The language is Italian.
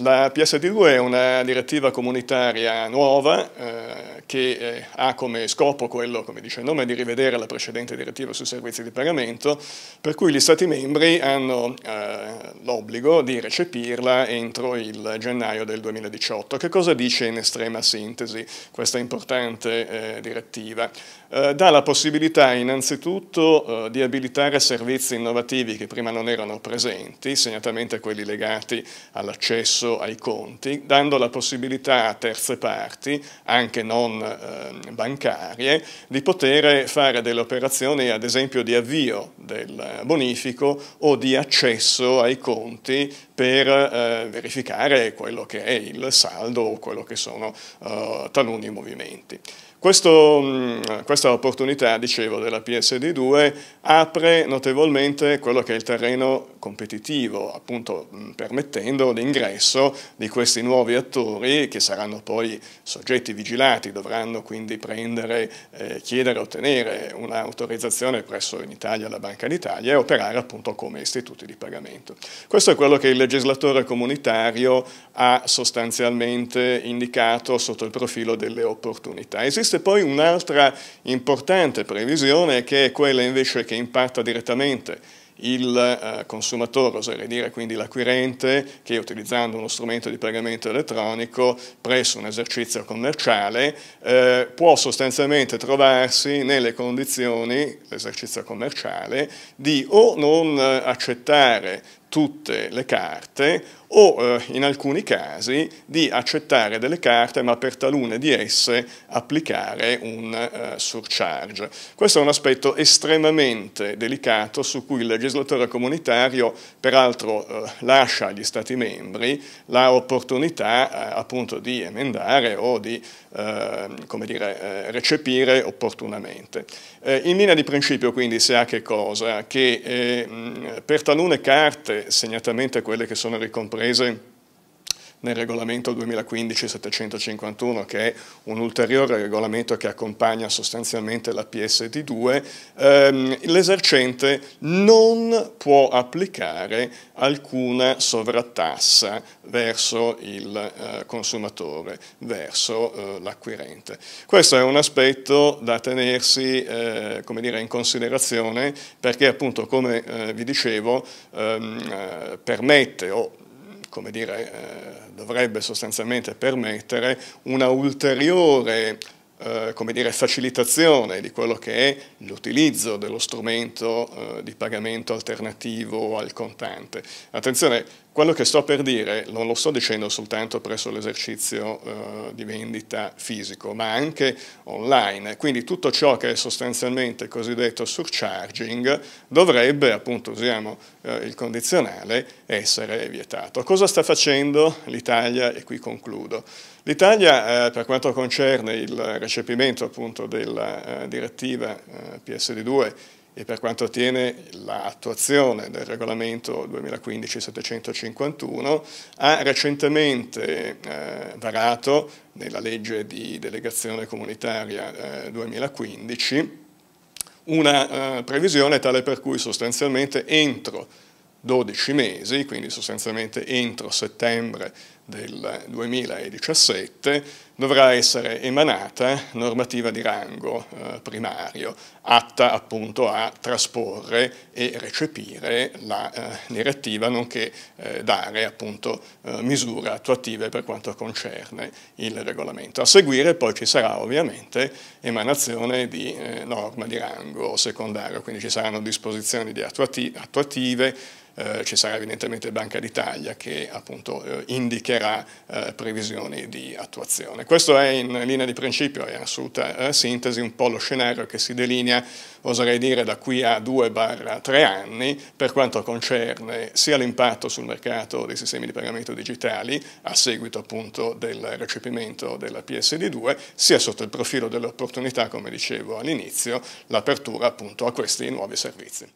La PSD2 è una direttiva comunitaria nuova eh, che eh, ha come scopo quello, come dice il nome, di rivedere la precedente direttiva sui servizi di pagamento, per cui gli Stati membri hanno eh, l'obbligo di recepirla entro il gennaio del 2018. Che cosa dice in estrema sintesi questa importante eh, direttiva? Eh, dà la possibilità innanzitutto eh, di abilitare servizi innovativi che prima non erano presenti, segnatamente quelli legati all'accesso accesso ai conti, dando la possibilità a terze parti, anche non eh, bancarie, di poter fare delle operazioni ad esempio di avvio del bonifico o di accesso ai conti per eh, verificare quello che è il saldo o quello che sono eh, taluni movimenti. Questo, mm, questa opportunità, dicevo, della PSD2 apre notevolmente quello che è il terreno competitivo, appunto mm, permettendo l'ingresso di questi nuovi attori che saranno poi soggetti vigilati, dovranno quindi prendere, eh, chiedere, ottenere un'autorizzazione presso in Italia la Banca Banca d'Italia e operare appunto come istituti di pagamento. Questo è quello che il legislatore comunitario ha sostanzialmente indicato sotto il profilo delle opportunità. Esiste poi un'altra importante previsione che è quella invece che impatta direttamente il eh, consumatore, oserei dire quindi l'acquirente, che utilizzando uno strumento di pagamento elettronico presso un esercizio commerciale eh, può sostanzialmente trovarsi nelle condizioni, l'esercizio commerciale, di o non accettare tutte le carte o eh, in alcuni casi di accettare delle carte ma per talune di esse applicare un eh, surcharge. Questo è un aspetto estremamente delicato su cui il legislatore comunitario peraltro eh, lascia agli Stati membri la opportunità appunto di emendare o di ehm, dire, recepire opportunamente. in linea di principio quindi si ha che cosa? Che ehm, per talune carte segnatamente quelle che sono ricomprese nel regolamento 2015-751 che è un ulteriore regolamento che accompagna sostanzialmente la PSD2, ehm, l'esercente non può applicare alcuna sovrattassa verso il eh, consumatore, verso eh, l'acquirente. Questo è un aspetto da tenersi eh, dire, in considerazione perché appunto come eh, vi dicevo ehm, eh, permette o come dire, eh, dovrebbe sostanzialmente permettere una ulteriore eh, come dire, facilitazione di quello che è l'utilizzo dello strumento eh, di pagamento alternativo al contante. Attenzione, quello che sto per dire non lo sto dicendo soltanto presso l'esercizio eh, di vendita fisico, ma anche online. Quindi tutto ciò che è sostanzialmente cosiddetto surcharging dovrebbe, appunto usiamo eh, il condizionale, essere vietato. Cosa sta facendo l'Italia? E qui concludo. L'Italia, eh, per quanto concerne il recepimento appunto della eh, direttiva eh, PSD2 e per quanto attiene l'attuazione del regolamento 2015-751 ha recentemente eh, varato nella legge di delegazione comunitaria eh, 2015 una eh, previsione tale per cui sostanzialmente entro 12 mesi, quindi sostanzialmente entro settembre del 2017 dovrà essere emanata normativa di rango eh, primario, atta appunto a trasporre e recepire la eh, direttiva, nonché eh, dare appunto misure attuative per quanto concerne il regolamento. A seguire poi ci sarà ovviamente emanazione di norma di rango secondario, quindi ci saranno disposizioni di attuati attuative, ci sarà evidentemente Banca d'Italia che appunto indicherà mancherà eh, previsioni di attuazione. Questo è in linea di principio e in assoluta eh, sintesi un po' lo scenario che si delinea, oserei dire, da qui a 2-3 anni per quanto concerne sia l'impatto sul mercato dei sistemi di pagamento digitali a seguito appunto del recepimento della PSD2, sia sotto il profilo delle opportunità, come dicevo all'inizio, l'apertura appunto a questi nuovi servizi.